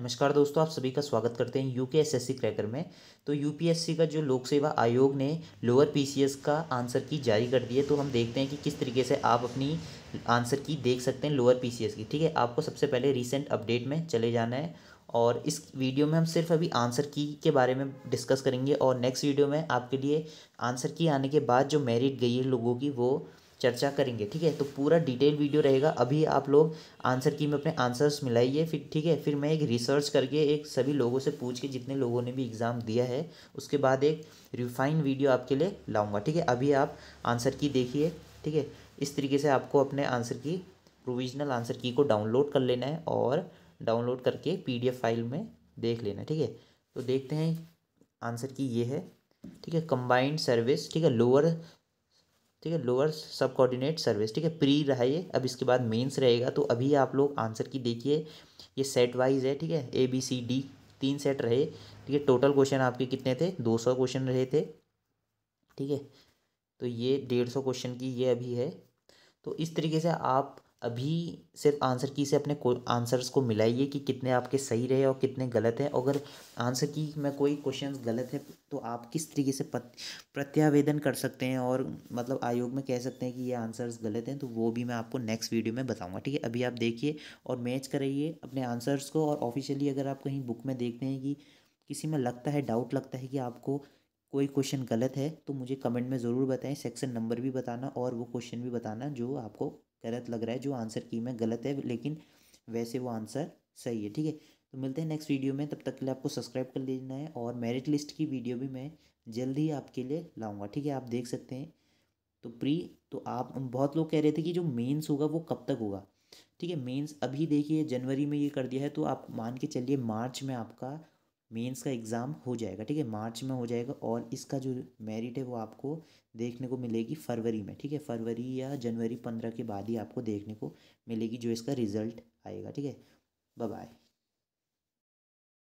नमस्कार दोस्तों आप सभी का स्वागत करते हैं यू के एस एस सी क्रैकर में तो यू पी एस सी का जो लोक सेवा आयोग ने लोअर पी सी एस का आंसर की जारी कर दी है तो हम देखते हैं कि किस तरीके से आप अपनी आंसर की देख सकते हैं लोअर पी सी एस की ठीक है आपको सबसे पहले रिसेंट अपडेट में चले जाना है और इस वीडियो में हम सिर्फ अभी आंसर की के बारे में डिस्कस करेंगे और नेक्स्ट वीडियो में आपके लिए आंसर की आने के बाद जो मेरिट गई है लोगों की वो चर्चा करेंगे ठीक है तो पूरा डिटेल वीडियो रहेगा अभी आप लोग आंसर की में अपने आंसर्स मिलाइए फिर ठीक है फिर मैं एक रिसर्च करके एक सभी लोगों से पूछ के जितने लोगों ने भी एग्ज़ाम दिया है उसके बाद एक रिफाइन वीडियो आपके लिए लाऊंगा ठीक है अभी आप आंसर की देखिए ठीक है इस तरीके से आपको अपने आंसर की प्रोविजनल आंसर की को डाउनलोड कर लेना है और डाउनलोड करके पी फाइल में देख लेना ठीक है तो देखते हैं आंसर की ये है ठीक है कंबाइंड सर्विस ठीक है लोअर ठीक है लोअर सब कोऑर्डिनेट सर्विस ठीक है प्री रहा ये अब इसके बाद मेंस रहेगा तो अभी आप लोग आंसर की देखिए ये सेट वाइज है ठीक है ए बी सी डी तीन सेट रहे ठीक है टोटल क्वेश्चन आपके कितने थे दो सौ क्वेश्चन रहे थे ठीक है तो ये डेढ़ सौ क्वेश्चन की ये अभी है तो इस तरीके से आप अभी सिर्फ आंसर की से अपने को आंसर्स को मिलाइए कि कितने आपके सही रहे और कितने गलत हैं अगर आंसर की में कोई क्वेश्चन गलत है तो आप किस तरीके से प्रत्यावेदन कर सकते हैं और मतलब आयोग में कह सकते हैं कि ये आंसर्स गलत हैं तो वो भी मैं आपको नेक्स्ट वीडियो में बताऊंगा ठीक है अभी आप देखिए और मैच कराइए अपने आंसर्स को और ऑफिशियली अगर आप कहीं बुक में देखते हैं कि किसी में लगता है डाउट लगता है कि आपको कोई क्वेश्चन गलत है तो मुझे कमेंट में ज़रूर बताएं सेक्शन नंबर भी बताना और वो क्वेश्चन भी बताना जो आपको गलत लग रहा है जो आंसर की में गलत है लेकिन वैसे वो आंसर सही है ठीक है तो मिलते हैं नेक्स्ट वीडियो में तब तक के लिए आपको सब्सक्राइब कर लेना है और मेरिट लिस्ट की वीडियो भी मैं जल्द ही आपके लिए लाऊंगा ठीक है आप देख सकते हैं तो प्री तो आप बहुत लोग कह रहे थे कि जो मेंस होगा वो कब तक होगा ठीक है मेंस अभी देखिए जनवरी में ये कर दिया है तो आप मान के चलिए मार्च में आपका मेंस का एग्ज़ाम हो जाएगा ठीक है मार्च में हो जाएगा और इसका जो मेरिट है वो आपको देखने को मिलेगी फरवरी में ठीक है फरवरी या जनवरी पंद्रह के बाद ही आपको देखने को मिलेगी जो इसका रिज़ल्ट आएगा ठीक है बाय